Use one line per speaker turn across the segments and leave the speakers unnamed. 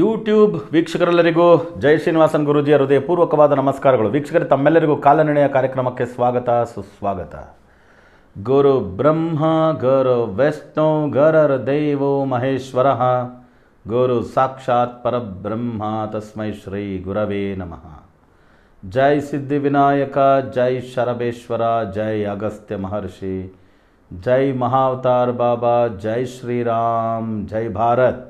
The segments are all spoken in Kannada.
ಯೂಟ್ಯೂಬ್ ವೀಕ್ಷಕರೆಲ್ಲರಿಗೂ ಜಯ ಶ್ರೀನಿವಾಸನ್ ಗುರುಜಿಯ ಹೃದಯಪೂರ್ವಕವಾದ ನಮಸ್ಕಾರಗಳು ವೀಕ್ಷಕರು ತಮ್ಮೆಲ್ಲರಿಗೂ ಕಾಲನಿರ್ಣಯ ಕಾರ್ಯಕ್ರಮಕ್ಕೆ ಸ್ವಾಗತ ಸುಸ್ವಾಗತ ಗುರು ಬ್ರಹ್ಮ ಗುರು ವಿಷ್ಣು ಗರರ್ ದೈವೋ ಮಹೇಶ್ವರ ಗುರು ಸಾಕ್ಷಾತ್ ಪರಬ್ರಹ್ಮ ತಸ್ಮೈ ಶ್ರೀ ಗುರವೇ ನಮಃ ಜೈ ಸಿದ್ಧಿವಿನಾಯಕ ಜೈ ಶರಬೇಶ್ವರ ಜೈ ಅಗಸ್ತ್ಯ ಮಹರ್ಷಿ ಜೈ ಮಹಾವತಾರ್ ಬಾಬಾ ಜೈ ಶ್ರೀರಾಮ್ ಜೈ ಭಾರತ್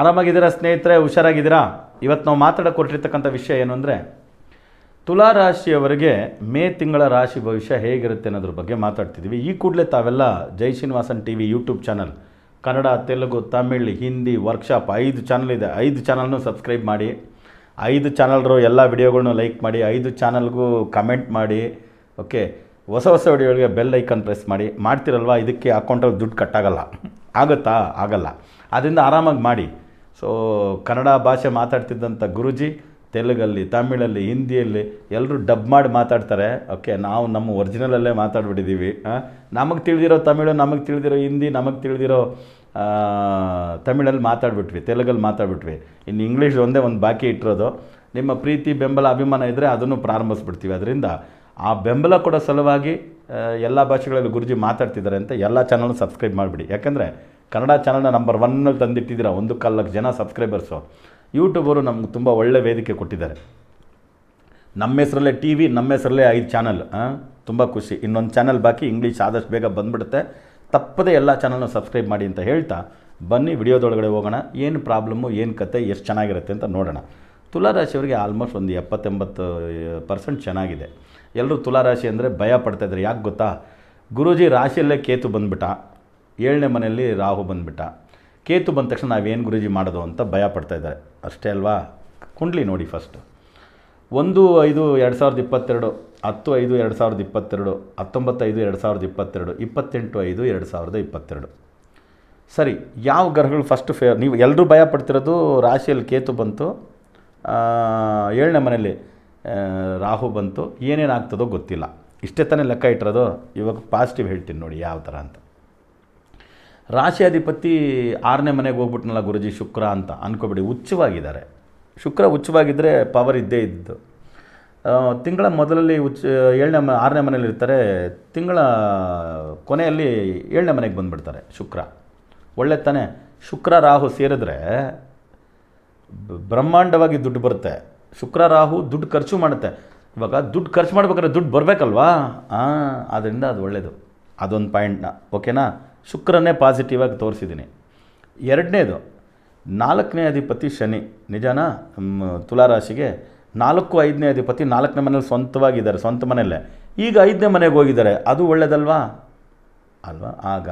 ಆರಾಮಾಗಿದ್ದೀರಾ ಸ್ನೇಹಿತರೆ ಹುಷಾರಾಗಿದ್ದೀರಾ ಇವತ್ತು ನಾವು ಮಾತಾಡೋ ಕೊಟ್ಟಿರ್ತಕ್ಕಂಥ ವಿಷಯ ಏನು ಅಂದರೆ ತುಲಾ ರಾಶಿಯವರಿಗೆ ಮೇ ತಿಂಗಳ ರಾಶಿ ಭವಿಷ್ಯ ಹೇಗಿರುತ್ತೆ ಅನ್ನೋದ್ರ ಬಗ್ಗೆ ಮಾತಾಡ್ತಿದ್ದೀವಿ ಈ ಕೂಡಲೇ ತಾವೆಲ್ಲ Jai Srinivasan T V YouTube channel Kannada Telugu Tamil Hindi workshop ಐದು ಚಾನಲ್ ಇದೆ ಐದು ಚಾನಲ್ನೂ ಸಬ್ಸ್ಕ್ರೈಬ್ ಮಾಡಿ ಐದು ಚಾನಲ್ರು ಎಲ್ಲ ವಿಡಿಯೋಗಳನ್ನೂ ಲೈಕ್ ಮಾಡಿ ಐದು ಚಾನಲ್ಗೂ ಕಮೆಂಟ್ ಮಾಡಿ ಓಕೆ ಹೊಸ ಹೊಸ ವಿಡಿಯೋಗಳಿಗೆ ಬೆಲ್ ಐಕನ್ ಪ್ರೆಸ್ ಮಾಡಿ ಮಾಡ್ತಿರಲ್ವಾ ಇದಕ್ಕೆ ಅಕೌಂಟಲ್ಲಿ ದುಡ್ಡು ಕಟ್ಟಾಗಲ್ಲ ಆಗುತ್ತಾ ಆಗಲ್ಲ ಅದರಿಂದ ಆರಾಮಾಗಿ ಮಾಡಿ ಸೊ ಕನ್ನಡ ಭಾಷೆ ಮಾತಾಡ್ತಿದ್ದಂಥ ಗುರುಜಿ ತೆಲುಗಲ್ಲಿ ತಮಿಳಲ್ಲಿ ಹಿಂದಿಯಲ್ಲಿ ಎಲ್ಲರೂ ಡಬ್ ಮಾಡಿ ಮಾತಾಡ್ತಾರೆ ಓಕೆ ನಾವು ನಮ್ಮ ಒರಿಜಿನಲಲ್ಲೇ ಮಾತಾಡ್ಬಿಟ್ಟಿದ್ದೀವಿ ನಮಗೆ ತಿಳಿದಿರೋ ತಮಿಳು ನಮಗೆ ತಿಳಿದಿರೋ ಹಿಂದಿ ನಮಗೆ ತಿಳಿದಿರೋ ತಮಿಳಲ್ಲಿ ಮಾತಾಡ್ಬಿಟ್ವಿ ತೆಲುಗಲ್ಲಿ ಮಾತಾಡ್ಬಿಟ್ವಿ ಇನ್ನು ಇಂಗ್ಲೀಷ್ ಒಂದೇ ಒಂದು ಬಾಕಿ ಇಟ್ಟಿರೋದು ನಿಮ್ಮ ಪ್ರೀತಿ ಬೆಂಬಲ ಅಭಿಮಾನ ಇದ್ದರೆ ಅದನ್ನು ಪ್ರಾರಂಭಿಸ್ಬಿಡ್ತೀವಿ ಅದರಿಂದ ಆ ಬೆಂಬಲ ಕೂಡ ಸಲುವಾಗಿ ಎಲ್ಲ ಭಾಷೆಗಳಲ್ಲಿ ಗುರುಜಿ ಮಾತಾಡ್ತಿದ್ದಾರೆ ಅಂತ ಎಲ್ಲ ಚಾನಲ್ ಸಬ್ಸ್ಕ್ರೈಬ್ ಮಾಡಿಬಿಡಿ ಯಾಕಂದರೆ ಕನ್ನಡ ಚಾನಲ್ನ ನಂಬರ್ ಒನ್ನಲ್ಲಿ ತಂದಿಟ್ಟಿದ್ದೀರಾ ಒಂದು ಕಾಲಕ್ಕೆ ಜನ ಸಬ್ಸ್ಕ್ರೈಬರ್ಸು ಯೂಟ್ಯೂಬರು ನಮ್ಗೆ ತುಂಬ ಒಳ್ಳೆ ವೇದಿಕೆ ಕೊಟ್ಟಿದ್ದಾರೆ ನಮ್ಮ ಹೆಸರಲ್ಲೇ ಟಿ ವಿ ನಮ್ಮ ಹೆಸರಲ್ಲೇ ಐದು ಚಾನಲ್ ತುಂಬ ಖುಷಿ ಇನ್ನೊಂದು ಚಾನಲ್ ಬಾಕಿ ಇಂಗ್ಲೀಷ್ ಆದಷ್ಟು ಬೇಗ ಬಂದುಬಿಡುತ್ತೆ ತಪ್ಪದೇ ಎಲ್ಲ ಚಾನಲ್ನ ಸಬ್ಸ್ಕ್ರೈಬ್ ಮಾಡಿ ಅಂತ ಹೇಳ್ತಾ ಬನ್ನಿ ವಿಡಿಯೋದೊಳಗಡೆ ಹೋಗೋಣ ಏನು ಪ್ರಾಬ್ಲಮ್ಮು ಏನು ಕತೆ ಎಷ್ಟು ಚೆನ್ನಾಗಿರುತ್ತೆ ಅಂತ ನೋಡೋಣ ತುಲಾರಾಶಿಯವರಿಗೆ ಆಲ್ಮೋಸ್ಟ್ ಒಂದು ಎಪ್ಪತ್ತೆಂಬತ್ತು ಪರ್ಸೆಂಟ್ ಚೆನ್ನಾಗಿದೆ ಎಲ್ಲರೂ ತುಲಾರಾಶಿ ಅಂದರೆ ಭಯ ಪಡ್ತಾಯಿದ್ದಾರೆ ಯಾಕೆ ಗೊತ್ತಾ ಗುರೂಜಿ ರಾಶಿಯಲ್ಲೇ ಕೇತು ಬಂದುಬಿಟ್ಟ ಏಳನೇ ಮನೆಯಲ್ಲಿ ರಾಹು ಬಂದುಬಿಟ್ಟ ಕೇತು ಬಂದ ತಕ್ಷಣ ನಾವೇನು ಗುರುಜಿ ಮಾಡೋದು ಅಂತ ಭಯ ಪಡ್ತಾ ಇದ್ದಾರೆ ಅಷ್ಟೇ ಅಲ್ವಾ ಕುಂಡ್ಲಿ ನೋಡಿ ಫಸ್ಟು ಒಂದು ಐದು ಎರಡು ಸಾವಿರದ ಇಪ್ಪತ್ತೆರಡು ಹತ್ತು ಐದು ಎರಡು ಸಾವಿರದ ಇಪ್ಪತ್ತೆರಡು ಹತ್ತೊಂಬತ್ತೈದು ಎರಡು ಸಾವಿರದ ಇಪ್ಪತ್ತೆರಡು ಇಪ್ಪತ್ತೆಂಟು ಐದು ಎರಡು ಸಾವಿರದ ಇಪ್ಪತ್ತೆರಡು ಸರಿ ಯಾವ ಗ್ರಹಗಳು ಫಸ್ಟ್ ಫೇರ್ ನೀವು ಎಲ್ಲರೂ ಭಯ ಪಡ್ತಿರೋದು ರಾಶಿಯಲ್ಲಿ ಕೇತು ಬಂತು ಏಳನೇ ಮನೆಯಲ್ಲಿ ರಾಹು ಬಂತು ಏನೇನು ಆಗ್ತದೋ ಗೊತ್ತಿಲ್ಲ ಇಷ್ಟೇ ತಾನೇ ಲೆಕ್ಕ ಇಟ್ಟಿರೋದು ಇವಾಗ ಪಾಸಿಟಿವ್ ಹೇಳ್ತೀನಿ ನೋಡಿ ಯಾವ ಥರ ಅಂತ ರಾಶಿಯಾಧಿಪತಿ ಆರನೇ ಮನೆಗೆ ಹೋಗ್ಬಿಟ್ನಲ್ಲ ಗುರುಜಿ ಶುಕ್ರ ಅಂತ ಅಂದ್ಕೋಬೇಡಿ ಉಚ್ಚವಾಗಿದ್ದಾರೆ ಶುಕ್ರ ಉಚ್ಚವಾಗಿದ್ದರೆ ಪವರ್ ಇದ್ದೇ ಇದ್ದು ತಿಂಗಳ ಮೊದಲಲ್ಲಿ ಹುಚ್ಚ ಏಳನೇ ಮ ಆರನೇ ಮನೇಲಿ ಇರ್ತಾರೆ ತಿಂಗಳ ಕೊನೆಯಲ್ಲಿ ಏಳನೇ ಮನೆಗೆ ಬಂದುಬಿಡ್ತಾರೆ ಶುಕ್ರ ಒಳ್ಳೆ ತಾನೆ ಶುಕ್ರ ರಾಹು ಸೇರಿದ್ರೆ ಬ್ರಹ್ಮಾಂಡವಾಗಿ ದುಡ್ಡು ಬರುತ್ತೆ ಶುಕ್ರ ರಾಹು ದುಡ್ಡು ಖರ್ಚು ಮಾಡುತ್ತೆ ಇವಾಗ ದುಡ್ಡು ಖರ್ಚು ಮಾಡ್ಬೇಕಾದ್ರೆ ದುಡ್ಡು ಬರಬೇಕಲ್ವಾ ಆದ್ದರಿಂದ ಅದು ಒಳ್ಳೆಯದು ಅದೊಂದು ಪಾಯಿಂಟ್ನ ಓಕೆನಾ ಶುಕ್ರನೇ ಪಾಸಿಟಿವ್ ಆಗಿ ತೋರಿಸಿದ್ದೀನಿ ಎರಡನೇದು ನಾಲ್ಕನೇ ಅಧಿಪತಿ ಶನಿ ನಿಜಾನ ತುಲಾರಾಶಿಗೆ ನಾಲ್ಕು ಐದನೇ ಅಧಿಪತಿ ನಾಲ್ಕನೇ ಮನೇಲಿ ಸ್ವಂತವಾಗಿದ್ದಾರೆ ಸ್ವಂತ ಮನೆಯಲ್ಲೇ ಈಗ ಐದನೇ ಮನೆಗೆ ಹೋಗಿದ್ದಾರೆ ಅದು ಒಳ್ಳೆಯದಲ್ವಾ ಅಲ್ವಾ ಆಗ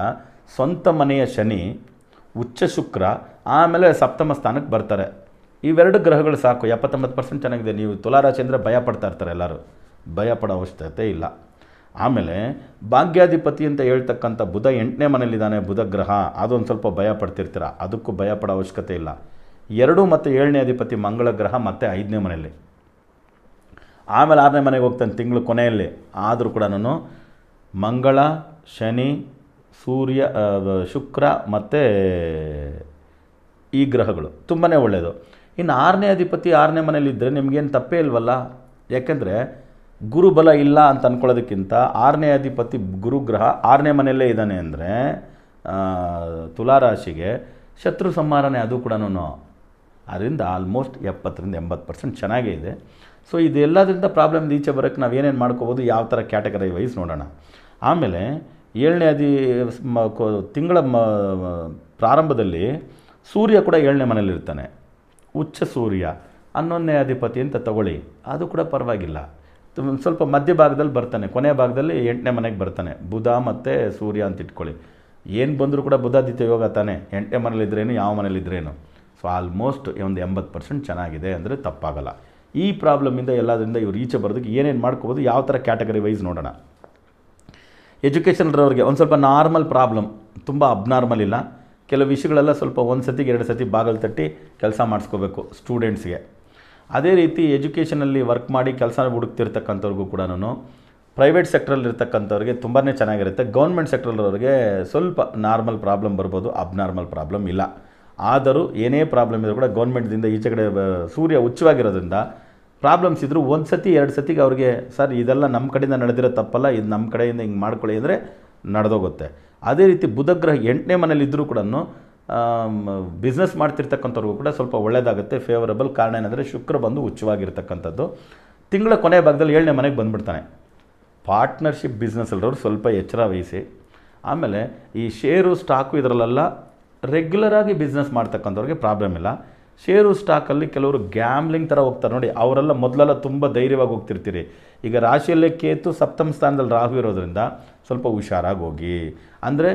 ಸ್ವಂತ ಮನೆಯ ಶನಿ ಉಚ್ಚ ಶುಕ್ರ ಆಮೇಲೆ ಸಪ್ತಮ ಸ್ಥಾನಕ್ಕೆ ಬರ್ತಾರೆ ಇವೆರಡು ಗ್ರಹಗಳು ಸಾಕು ಎಪ್ಪತ್ತೊಂಬತ್ತು ಪರ್ಸೆಂಟ್ ಚೆನ್ನಾಗಿದೆ ನೀವು ತುಲಾರಾಶಿ ಅಂದರೆ ಭಯ ಪಡ್ತಾ ಇರ್ತಾರೆ ಎಲ್ಲರೂ ಭಯ ಪಡೋ ಅವಶ್ಯಕತೆ ಇಲ್ಲ ಆಮೇಲೆ ಭಾಗ್ಯಾಧಿಪತಿ ಅಂತ ಹೇಳ್ತಕ್ಕಂಥ ಬುಧ ಎಂಟನೇ ಮನೇಲಿದ್ದಾನೆ ಬುಧ ಗ್ರಹ ಅದೊಂದು ಸ್ವಲ್ಪ ಭಯ ಪಡ್ತಿರ್ತೀರ ಅದಕ್ಕೂ ಭಯ ಪಡೋ ಅವಶ್ಯಕತೆ ಇಲ್ಲ ಎರಡು ಮತ್ತು ಏಳನೇ ಅಧಿಪತಿ ಮಂಗಳ ಗ್ರಹ ಮತ್ತು ಐದನೇ ಮನೆಯಲ್ಲಿ ಆಮೇಲೆ ಆರನೇ ಮನೆಗೆ ಹೋಗ್ತಾನೆ ತಿಂಗಳು ಕೊನೆಯಲ್ಲಿ ಆದರೂ ಕೂಡ ನಾನು ಮಂಗಳ ಶನಿ ಸೂರ್ಯ ಶುಕ್ರ ಮತ್ತು ಈ ಗ್ರಹಗಳು ತುಂಬಾ ಒಳ್ಳೆಯದು ಇನ್ನು ಆರನೇ ಅಧಿಪತಿ ಆರನೇ ಇದ್ದರೆ ನಿಮಗೇನು ತಪ್ಪೇ ಇಲ್ವಲ್ಲ ಯಾಕೆಂದರೆ ಗುರುಬಲ ಇಲ್ಲ ಅಂತ ಅಂದ್ಕೊಳ್ಳೋದಕ್ಕಿಂತ ಆರನೇ ಅಧಿಪತಿ ಗುರುಗ್ರಹ ಆರನೇ ಮನೆಯಲ್ಲೇ ಇದ್ದಾನೆ ಅಂದರೆ ತುಲಾರಾಶಿಗೆ ಶತ್ರು ಸಂಹಾರನೇ ಅದು ಕೂಡ ಅದರಿಂದ ಆಲ್ಮೋಸ್ಟ್ ಎಪ್ಪತ್ತರಿಂದ ಎಂಬತ್ತು ಪರ್ಸೆಂಟ್ ಚೆನ್ನಾಗೇ ಇದೆ ಸೊ ಇದೆಲ್ಲದರಿಂದ ಪ್ರಾಬ್ಲಮ್ ಈಚೆ ಬರೋಕ್ಕೆ ನಾವು ಏನೇನು ಮಾಡ್ಕೋಬೋದು ಯಾವ ಥರ ಕ್ಯಾಟಗರಿ ವೈಸ್ ನೋಡೋಣ ಆಮೇಲೆ ಏಳನೇ ಅದಿ ತಿಂಗಳ ಮ ಪ್ರಾರಂಭದಲ್ಲಿ ಸೂರ್ಯ ಕೂಡ ಏಳನೇ ಮನೇಲಿರ್ತಾನೆ ಉಚ್ಚ ಸೂರ್ಯ ಹನ್ನೊಂದನೇ ಅಧಿಪತಿ ಅಂತ ತಗೊಳ್ಳಿ ಅದು ಕೂಡ ಪರವಾಗಿಲ್ಲ ಸ್ವಲ್ಪ ಮಧ್ಯ ಭಾಗದಲ್ಲಿ ಬರ್ತಾನೆ ಕೊನೆಯ ಭಾಗದಲ್ಲಿ ಎಂಟನೇ ಮನೆಗೆ ಬರ್ತಾನೆ ಬುಧ ಮತ್ತು ಸೂರ್ಯ ಅಂತ ಇಟ್ಕೊಳ್ಳಿ ಏನು ಬಂದರೂ ಕೂಡ ಬುಧಾದಿತ್ಯ ಯೋಗ ತಾನೆ ಎಂಟನೇ ಮನೇಲಿದ್ರೇನು ಯಾವ ಮನೇಲಿದ್ರೇನು ಸೊ ಆಲ್ಮೋಸ್ಟ್ ಒಂದು ಎಂಬತ್ತು ಪರ್ಸೆಂಟ್ ಚೆನ್ನಾಗಿದೆ ಅಂದರೆ ತಪ್ಪಾಗಲ್ಲ ಈ ಪ್ರಾಬ್ಲಮಿಂದ ಎಲ್ಲದರಿಂದ ಇವರು ಈಚೆ ಬರೋದಕ್ಕೆ ಏನೇನು ಮಾಡ್ಕೋಬೋದು ಯಾವ ಥರ ಕ್ಯಾಟಗರಿ ವೈಸ್ ನೋಡೋಣ ಎಜುಕೇಷನ್ ಅವ್ರಿಗೆ ಒಂದು ಸ್ವಲ್ಪ ನಾರ್ಮಲ್ ಪ್ರಾಬ್ಲಮ್ ತುಂಬ ಅಬ್ನಾರ್ಮಲ್ ಇಲ್ಲ ಕೆಲವು ವಿಷಯಗಳೆಲ್ಲ ಸ್ವಲ್ಪ ಒಂದು ಸತಿಗೆ ಎರಡು ಸತಿ ಬಾಗಲು ತಟ್ಟಿ ಕೆಲಸ ಮಾಡಿಸ್ಕೋಬೇಕು ಸ್ಟೂಡೆಂಟ್ಸ್ಗೆ ಅದೇ ರೀತಿ ಎಜುಕೇಷನಲ್ಲಿ ವರ್ಕ್ ಮಾಡಿ ಕೆಲಸ ಹುಡುಕ್ತಿರ್ತಕ್ಕಂಥವ್ರಿಗೂ ಕೂಡ ಪ್ರೈವೇಟ್ ಸೆಕ್ಟ್ರಲ್ಲಿರ್ತಕ್ಕಂಥವ್ರಿಗೆ ತುಂಬಾ ಚೆನ್ನಾಗಿರುತ್ತೆ ಗೌರ್ಮೆಂಟ್ ಸೆಕ್ಟ್ರಲ್ಲವ್ರಿಗೆ ಸ್ವಲ್ಪ ನಾರ್ಮಲ್ ಪ್ರಾಬ್ಲಮ್ ಬರ್ಬೋದು ಅಬ್ನಾರ್ಮಲ್ ಪ್ರಾಬ್ಲಮ್ ಇಲ್ಲ ಆದರೂ ಏನೇ ಪ್ರಾಬ್ಲಮ್ ಇದ್ರೂ ಕೂಡ ಗೌರ್ಮೆಂಟ್ದಿಂದ ಈಚೆ ಕಡೆ ಸೂರ್ಯ ಉಚ್ಚವಾಗಿರೋದ್ರಿಂದ ಪ್ರಾಬ್ಲಮ್ಸ್ ಇದ್ದರೂ ಒಂದು ಸತಿ ಎರಡು ಸತಿಗೆ ಅವ್ರಿಗೆ ಸರ್ ಇದೆಲ್ಲ ನಮ್ಮ ಕಡೆಯಿಂದ ನಡೆದಿರೋ ತಪ್ಪಲ್ಲ ಇದು ನಮ್ಮ ಕಡೆಯಿಂದ ಹಿಂಗೆ ಮಾಡ್ಕೊಳ್ಳಿ ಅಂದರೆ ನಡೆದೋಗುತ್ತೆ ಅದೇ ರೀತಿ ಬುಧಗ್ರಹ ಎಂಟನೇ ಇದ್ದರೂ ಕೂಡ ಬಿಸ್ನೆಸ್ ಮಾಡ್ತಿರ್ತಕ್ಕಂಥವ್ರಿಗೂ ಕೂಡ ಸ್ವಲ್ಪ ಒಳ್ಳೆಯದಾಗುತ್ತೆ ಫೇವರಬಲ್ ಕಾರಣ ಏನಂದರೆ ಶುಕ್ರ ಬಂದು ಉಚ್ಚವಾಗಿರ್ತಕ್ಕಂಥದ್ದು ತಿಂಗಳ ಕೊನೆ ಭಾಗದಲ್ಲಿ ಏಳನೇ ಮನೆಗೆ ಬಂದುಬಿಡ್ತಾನೆ ಪಾರ್ಟ್ನರ್ಶಿಪ್ ಬಿಸ್ನೆಸ್ ಅಲ್ಲರವ್ರು ಸ್ವಲ್ಪ ಎಚ್ಚರ ವಹಿಸಿ ಆಮೇಲೆ ಈ ಷೇರು ಸ್ಟಾಕು ಇದರಲ್ಲೆಲ್ಲ ರೆಗ್ಯುಲರಾಗಿ ಬಿಸ್ನೆಸ್ ಮಾಡ್ತಕ್ಕಂಥವ್ರಿಗೆ ಪ್ರಾಬ್ಲಮ್ ಇಲ್ಲ ಷೇರು ಸ್ಟಾಕಲ್ಲಿ ಕೆಲವರು ಗ್ಯಾಮ್ಲಿಂಗ್ ಥರ ಹೋಗ್ತಾರೆ ನೋಡಿ ಅವರೆಲ್ಲ ಮೊದಲೆಲ್ಲ ತುಂಬ ಧೈರ್ಯವಾಗಿ ಹೋಗ್ತಿರ್ತೀರಿ ಈಗ ರಾಶಿಯಲ್ಲೇ ಕೇತು ಸಪ್ತಮ ಸ್ಥಾನದಲ್ಲಿ ರಾಹು ಇರೋದರಿಂದ ಸ್ವಲ್ಪ ಹುಷಾರಾಗಿ ಹೋಗಿ ಅಂದರೆ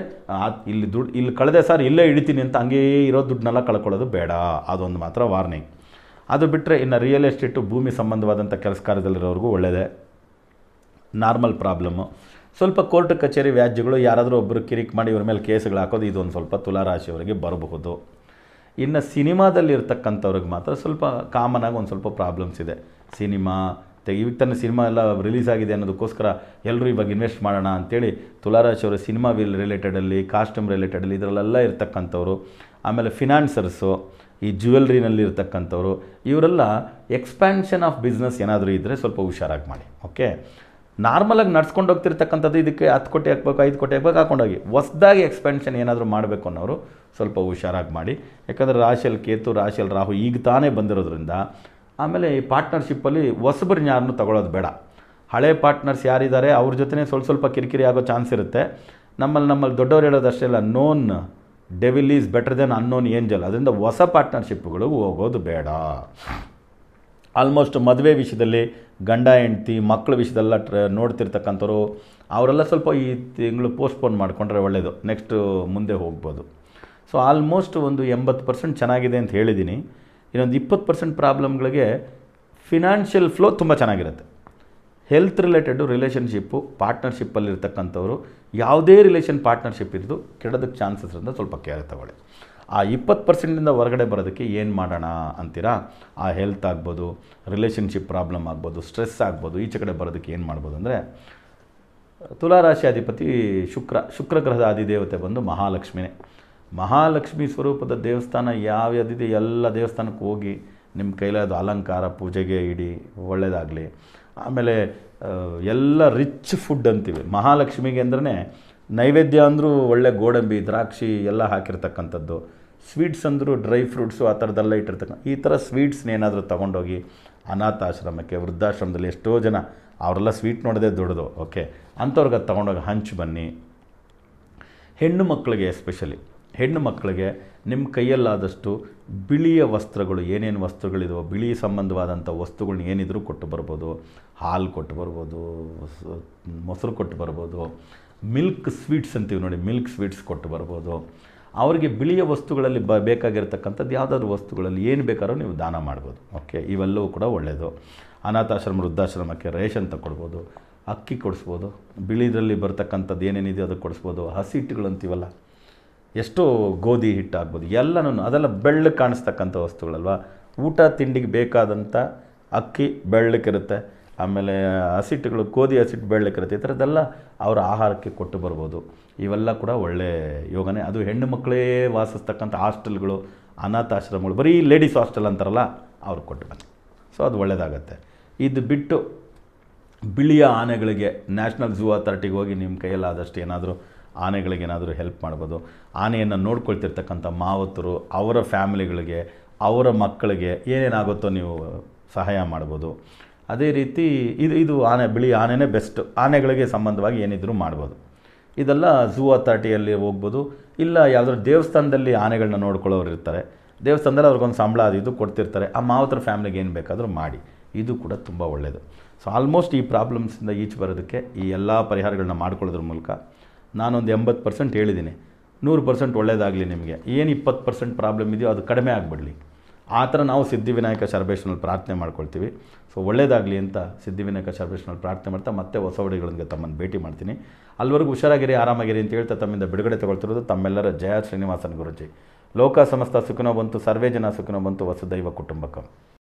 ಇಲ್ಲಿ ದುಡ್ಡು ಇಲ್ಲಿ ಕಳೆದೆ ಸರ್ ಇಲ್ಲೇ ಇಳಿತೀನಿ ಅಂತ ಹಂಗೇ ಇರೋ ದುಡ್ಡನ್ನೆಲ್ಲ ಕಳ್ಕೊಳ್ಳೋದು ಬೇಡ ಅದೊಂದು ಮಾತ್ರ ವಾರ್ನಿಂಗ್ ಅದು ಬಿಟ್ಟರೆ ಇನ್ನು ರಿಯಲ್ ಎಸ್ಟೇಟು ಭೂಮಿ ಸಂಬಂಧವಾದಂಥ ಕೆಲಸ ಕಾರ್ಯದಲ್ಲಿರೋರಿಗೂ ಒಳ್ಳೆಯದೇ ನಾರ್ಮಲ್ ಪ್ರಾಬ್ಲಮ್ಮು ಸ್ವಲ್ಪ ಕೋರ್ಟ್ ಕಚೇರಿ ವ್ಯಾಜ್ಯಗಳು ಯಾರಾದರೂ ಒಬ್ಬರು ಕಿರಿಕ್ ಮಾಡಿ ಇವ್ರ ಮೇಲೆ ಕೇಸ್ಗಳು ಹಾಕೋದು ಇದೊಂದು ಸ್ವಲ್ಪ ತುಲಾರಾಶಿಯವರಿಗೆ ಬರಬಹುದು ಇನ್ನು ಸಿನಿಮಾದಲ್ಲಿ ಇರ್ತಕ್ಕಂಥವ್ರಿಗೆ ಮಾತ್ರ ಸ್ವಲ್ಪ ಕಾಮನಾಗಿ ಒಂದು ಸ್ವಲ್ಪ ಪ್ರಾಬ್ಲಮ್ಸ್ ಇದೆ ಸಿನಿಮಾ ಇವಾಗ ತನ್ನ ಸಿನಿಮಾ ಎಲ್ಲ ರಿಲೀಸ್ ಆಗಿದೆ ಅನ್ನೋದಕ್ಕೋಸ್ಕರ ಎಲ್ಲರೂ ಇವಾಗ ಇನ್ವೆಸ್ಟ್ ಮಾಡೋಣ ಅಂತೇಳಿ ತುಲಾರಾಜ್ ಅವರ ಸಿನಿಮಾ ವಿಲ್ ರಿಲೇಟೆಡಲ್ಲಿ ಕಾಸ್ಟ್ಯೂಮ್ ರಿಲೇಟೆಡಲ್ಲಿ ಇದರಲ್ಲೆಲ್ಲ ಇರ್ತಕ್ಕಂಥವ್ರು ಆಮೇಲೆ ಫಿನಾನ್ಸರ್ಸು ಈ ಜ್ಯುವೆಲ್ರಿನಲ್ಲಿ ಇರ್ತಕ್ಕಂಥವ್ರು ಇವರೆಲ್ಲ ಎಕ್ಸ್ಪ್ಯಾನ್ಷನ್ ಆಫ್ ಬಿಸ್ನೆಸ್ ಏನಾದರೂ ಇದ್ದರೆ ಸ್ವಲ್ಪ ಹುಷಾರಾಗಿ ಮಾಡಿ ಓಕೆ ನಾರ್ಮಲಾಗಿ ನಡ್ಸ್ಕೊಂಡು ಹೋಗ್ತಿರ್ತಕ್ಕಂಥದ್ದು ಇದಕ್ಕೆ ಹತ್ತು ಕೋಟಿ ಹಾಕ್ಬೇಕು ಐದು ಕೋಟಿ ಹಾಕ್ಬೇಕು ಹಾಕೊಂಡೋಗಿ ಹೊಸ್ದಾಗಿ ಎಕ್ಸ್ಪೆನ್ಷನ್ ಏನಾದರೂ ಮಾಡಬೇಕು ಅನ್ನೋರು ಸ್ವಲ್ಪ ಹುಷಾರಾಗಿ ಮಾಡಿ ಯಾಕಂದರೆ ರಾಶಿಯಲ್ಲಿ ಕೇತು ರಾಶಿಯಲ್ಲಿ ರಾಹು ಈಗ ತಾನೇ ಬಂದಿರೋದ್ರಿಂದ ಆಮೇಲೆ ಈ ಪಾರ್ಟ್ನರ್ಶಿಪ್ಪಲ್ಲಿ ಹೊಸಬ್ರನ್ನ ಯಾರನ್ನೂ ತಗೊಳ್ಳೋದು ಬೇಡ ಹಳೆ ಪಾರ್ಟ್ನರ್ಸ್ ಯಾರಿದ್ದಾರೆ ಅವ್ರ ಜೊತೆನೇ ಸ್ವಲ್ಪ ಸ್ವಲ್ಪ ಕಿರಿಕಿರಿ ಆಗೋ ಚಾನ್ಸ್ ಇರುತ್ತೆ ನಮ್ಮಲ್ಲಿ ನಮ್ಮಲ್ಲಿ ದೊಡ್ಡವ್ರು ಹೇಳೋದಷ್ಟೇ ಇಲ್ಲ known devil is better than unknown angel ಅದರಿಂದ ಹೊಸ ಪಾರ್ಟ್ನರ್ಶಿಪ್ಗಳು ಹೋಗೋದು ಬೇಡ ಆಲ್ಮೋಸ್ಟ್ ಮದುವೆ ವಿಷಯದಲ್ಲಿ ಗಂಡ ಹೆಂಡ್ತಿ ಮಕ್ಕಳ ವಿಷಯದಲ್ಲ ಟ್ರ ನೋಡ್ತಿರ್ತಕ್ಕಂಥವ್ರು ಅವರೆಲ್ಲ ಸ್ವಲ್ಪ ಈ ತಿಂಗಳು ಪೋಸ್ಟ್ಪೋನ್ ಮಾಡಿಕೊಂಡ್ರೆ ಒಳ್ಳೆಯದು ನೆಕ್ಸ್ಟು ಮುಂದೆ ಹೋಗ್ಬೋದು ಸೊ ಆಲ್ಮೋಸ್ಟ್ ಒಂದು ಎಂಬತ್ತು ಪರ್ಸೆಂಟ್ ಚೆನ್ನಾಗಿದೆ ಅಂತ ಹೇಳಿದ್ದೀನಿ ಇನ್ನೊಂದು ಇಪ್ಪತ್ತು ಪರ್ಸೆಂಟ್ ಪ್ರಾಬ್ಲಮ್ಗಳಿಗೆ ಫಿನಾನ್ಷಿಯಲ್ ಫ್ಲೋ ತುಂಬ ಚೆನ್ನಾಗಿರುತ್ತೆ ಹೆಲ್ತ್ ರಿಲೇಟೆಡು ರಿಲೇಷನ್ಶಿಪ್ಪು ಪಾರ್ಟ್ನರ್ಶಿಪ್ಪಲ್ಲಿರ್ತಕ್ಕಂಥವ್ರು ಯಾವುದೇ ರಿಲೇಷನ್ ಪಾರ್ಟ್ನರ್ಶಿಪ್ ಇದ್ದು ಕೆಡೋದಕ್ಕೆ ಚಾನ್ಸಸ್ ಇರೋದು ಸ್ವಲ್ಪ ಕೇರ್ ತಗೊಳ್ಳಿ ಆ ಇಪ್ಪತ್ತು ಪರ್ಸೆಂಟಿಂದ ಹೊರಗಡೆ ಬರೋದಕ್ಕೆ ಏನು ಮಾಡೋಣ ಅಂತೀರಾ ಆ ಹೆಲ್ತ್ ಆಗ್ಬೋದು ರಿಲೇಷನ್ಶಿಪ್ ಪ್ರಾಬ್ಲಮ್ ಆಗ್ಬೋದು ಸ್ಟ್ರೆಸ್ ಆಗ್ಬೋದು ಈಚೆ ಕಡೆ ಬರೋದಕ್ಕೆ ಏನು ಮಾಡ್ಬೋದು ಅಂದರೆ ತುಲಾರಾಶಿ ಅಧಿಪತಿ ಶುಕ್ರ ಶುಕ್ರಗ್ರಹದ ಆದಿದೇವತೆ ಬಂದು ಮಹಾಲಕ್ಷ್ಮಿನೇ ಮಹಾಲಕ್ಷ್ಮಿ ಸ್ವರೂಪದ ದೇವಸ್ಥಾನ ಯಾವ ಎಲ್ಲ ದೇವಸ್ಥಾನಕ್ಕೆ ಹೋಗಿ ನಿಮ್ಮ ಕೈಲಾದ ಅಲಂಕಾರ ಪೂಜೆಗೆ ಇಡಿ ಒಳ್ಳೆಯದಾಗಲಿ ಆಮೇಲೆ ಎಲ್ಲ ರಿಚ್ ಫುಡ್ ಅಂತೀವಿ ಮಹಾಲಕ್ಷ್ಮಿಗೆ ಅಂದ್ರೆ ನೈವೇದ್ಯ ಅಂದರೂ ಒಳ್ಳೆ ಗೋಡಂಬಿ ದ್ರಾಕ್ಷಿ ಎಲ್ಲ ಹಾಕಿರ್ತಕ್ಕಂಥದ್ದು ಸ್ವೀಟ್ಸ್ ಅಂದರೂ ಡ್ರೈ ಫ್ರೂಟ್ಸು ಆ ಥರದ್ದೆಲ್ಲ ಇಟ್ಟಿರ್ತಕ್ಕಂಥ ಈ ಥರ ಸ್ವೀಟ್ಸ್ನೇನಾದರೂ ತೊಗೊಂಡೋಗಿ ಅನಾಥಾಶ್ರಮಕ್ಕೆ ವೃದ್ಧಾಶ್ರಮದಲ್ಲಿ ಎಷ್ಟೋ ಜನ ಅವರೆಲ್ಲ ಸ್ವೀಟ್ ನೋಡದೆ ದೊಡ್ಡದು ಓಕೆ ಅಂಥವ್ರಿಗೆ ಅದು ತೊಗೊಂಡೋಗಿ ಹಂಚು ಬನ್ನಿ ಹೆಣ್ಣು ಮಕ್ಕಳಿಗೆ ಎಸ್ಪೆಷಲಿ ಹೆಣ್ಣು ಮಕ್ಕಳಿಗೆ ನಿಮ್ಮ ಕೈಯಲ್ಲಾದಷ್ಟು ಬಿಳಿಯ ವಸ್ತ್ರಗಳು ಏನೇನು ವಸ್ತ್ರಗಳಿದವೋ ಬಿಳಿ ಸಂಬಂಧವಾದಂಥ ವಸ್ತುಗಳನ್ನ ಏನಿದ್ರೂ ಕೊಟ್ಟು ಬರ್ಬೋದು ಹಾಲು ಕೊಟ್ಟು ಬರ್ಬೋದು ಮೊಸರು ಕೊಟ್ಟು ಬರ್ಬೋದು ಮಿಲ್ಕ್ ಸ್ವೀಟ್ಸ್ ಅಂತೀವಿ ನೋಡಿ ಮಿಲ್ಕ್ ಸ್ವೀಟ್ಸ್ ಕೊಟ್ಟು ಬರ್ಬೋದು ಅವರಿಗೆ ಬಿಳಿಯ ವಸ್ತುಗಳಲ್ಲಿ ಬ ಬೇಕಾಗಿರ್ತಕ್ಕಂಥದ್ದು ಯಾವುದಾದ್ರೂ ವಸ್ತುಗಳಲ್ಲಿ ಏನು ಬೇಕಾದ್ರೂ ನೀವು ದಾನ ಮಾಡ್ಬೋದು ಓಕೆ ಇವೆಲ್ಲವೂ ಕೂಡ ಒಳ್ಳೆಯದು ಅನಾಥಾಶ್ರಮ ವೃದ್ಧಾಶ್ರಮಕ್ಕೆ ರೇಷನ್ ತಗೊಳ್ಬೋದು ಅಕ್ಕಿ ಕೊಡಿಸ್ಬೋದು ಬಿಳಿದ್ರಲ್ಲಿ ಬರ್ತಕ್ಕಂಥದ್ದು ಏನೇನಿದೆಯೋ ಅದು ಕೊಡಿಸ್ಬೋದು ಹಸಿ ಅಂತೀವಲ್ಲ ಎಷ್ಟೋ ಗೋಧಿ ಹಿಟ್ಟು ಆಗ್ಬೋದು ಎಲ್ಲನೂ ಅದೆಲ್ಲ ಬೆಳ್ಳಗೆ ಕಾಣಿಸ್ತಕ್ಕಂಥ ವಸ್ತುಗಳಲ್ವ ಊಟ ತಿಂಡಿಗೆ ಬೇಕಾದಂಥ ಅಕ್ಕಿ ಬೆಳ್ಳಕ್ಕಿರುತ್ತೆ ಆಮೇಲೆ ಹಸಿಟ್ಟುಗಳು ಗೋಧಿ ಹಸಿಟ್ಟು ಬೆಳ್ಳಕ್ಕಿರುತ್ತೆ ಈ ಥರದ್ದೆಲ್ಲ ಅವರ ಆಹಾರಕ್ಕೆ ಕೊಟ್ಟು ಬರ್ಬೋದು ಇವೆಲ್ಲ ಕೂಡ ಒಳ್ಳೆಯ ಯೋಗನೇ ಅದು ಹೆಣ್ಣು ಮಕ್ಕಳೇ ವಾಸಿಸ್ತಕ್ಕಂಥ ಹಾಸ್ಟೆಲ್ಗಳು ಅನಾಥಾಶ್ರಮಗಳು ಬರೀ ಲೇಡೀಸ್ ಹಾಸ್ಟೆಲ್ ಅಂತಾರಲ್ಲ ಅವ್ರಿಗೆ ಕೊಟ್ಟು ಬನ್ನಿ ಸೊ ಅದು ಒಳ್ಳೆಯದಾಗತ್ತೆ ಇದು ಬಿಟ್ಟು ಬಿಳಿಯ ಆನೆಗಳಿಗೆ ನ್ಯಾಷನಲ್ ಝೂ ಅಥಾರಿಟಿಗೆ ಹೋಗಿ ನಿಮ್ಮ ಕೈಯಲ್ಲಾದಷ್ಟು ಏನಾದರೂ ಆನೆಗಳಿಗೇನಾದರೂ ಹೆಲ್ಪ್ ಮಾಡ್ಬೋದು ಆನೆಯನ್ನು ನೋಡ್ಕೊಳ್ತಿರ್ತಕ್ಕಂಥ ಮಾವತರು ಅವರ ಫ್ಯಾಮಿಲಿಗಳಿಗೆ ಅವರ ಮಕ್ಕಳಿಗೆ ಏನೇನಾಗುತ್ತೋ ನೀವು ಸಹಾಯ ಮಾಡ್ಬೋದು ಅದೇ ರೀತಿ ಇದು ಇದು ಆನೆ ಬಿಳಿ ಆನೆನೇ ಬೆಸ್ಟ್ ಆನೆಗಳಿಗೆ ಸಂಬಂಧವಾಗಿ ಏನಿದ್ರೂ ಮಾಡ್ಬೋದು ಇದೆಲ್ಲ ಝೂ ಅಥಾರಿಟಿಯಲ್ಲಿ ಹೋಗ್ಬೋದು ಇಲ್ಲ ಯಾವುದಾದ್ರು ದೇವಸ್ಥಾನದಲ್ಲಿ ಆನೆಗಳನ್ನ ನೋಡ್ಕೊಳ್ಳೋರು ಇರ್ತಾರೆ ದೇವಸ್ಥಾನದಲ್ಲಿ ಅವ್ರಿಗೊಂದು ಸಂಬಳ ಅದು ಇದು ಕೊಡ್ತಿರ್ತಾರೆ ಆ ಮಾವತ್ರ ಫ್ಯಾಮ್ಲಿಗೆ ಏನು ಬೇಕಾದರೂ ಮಾಡಿ ಇದು ಕೂಡ ತುಂಬ ಒಳ್ಳೆಯದು ಸೊ ಆಲ್ಮೋಸ್ಟ್ ಈ ಪ್ರಾಬ್ಲಮ್ಸಿಂದ ಈಚೆ ಬರೋದಕ್ಕೆ ಈ ಎಲ್ಲ ಪರಿಹಾರಗಳನ್ನ ಮಾಡ್ಕೊಳ್ಳೋದ್ರ ಮೂಲಕ ನಾನೊಂದು ಎಂಬತ್ತು ಪರ್ಸೆಂಟ್ ಹೇಳಿದ್ದೀನಿ ನೂರು ಪರ್ಸೆಂಟ್ ಒಳ್ಳೆಯದಾಗಲಿ ನಿಮಗೆ ಏನು ಇಪ್ಪತ್ತು ಪರ್ಸೆಂಟ್ ಪ್ರಾಬ್ಲಮ್ ಇದೆಯೋ ಅದು ಕಡಿಮೆ ಆಗಿಬಿಡಲಿ ಆ ಥರ ನಾವು ಸಿದ್ಧಿವಿನಾಯಕ ಶರ್ಬೇಶ್ನಲ್ಲಿ ಪ್ರಾರ್ಥನೆ ಮಾಡ್ಕೊಳ್ತೀವಿ ಸೊ ಒಳ್ಳೇದಾಗಲಿ ಅಂತ ಸಿದ್ಧಿವಿನಾಯಕ ಶರ್ಬೇಶ್ನಲ್ಲಿ ಪ್ರಾರ್ಥನೆ ಮಾಡ್ತಾ ಮತ್ತೆ ಹೊಸ ಹೊಡೆಗಳೊಂದಿಗೆ ತಮ್ಮನ್ನು ಭೇಟಿ ಮಾಡ್ತೀನಿ ಅಲ್ಲಿವರೆಗೂ ಹುಷಾರಾಗಿರಿ ಆರಾಮಾಗಿರಿ ಅಂತ ಹೇಳ್ತಾ ತಮ್ಮಿಂದ ಬಿಡುಗಡೆ ತಗೊಳ್ತಿರೋದು ತಮ್ಮೆಲ್ಲರ ಜಯ ಶ್ರೀನಿವಾಸನ್ ಗುರುಜಿ ಲೋಕ ಸಮಸ್ತ ಸುಖನೋ ಬಂತು ಸರ್ವೇ ಜನ ಸುಖನೋ ಬಂತು ವಸುದೈವ ಕುಟುಂಬಕಂ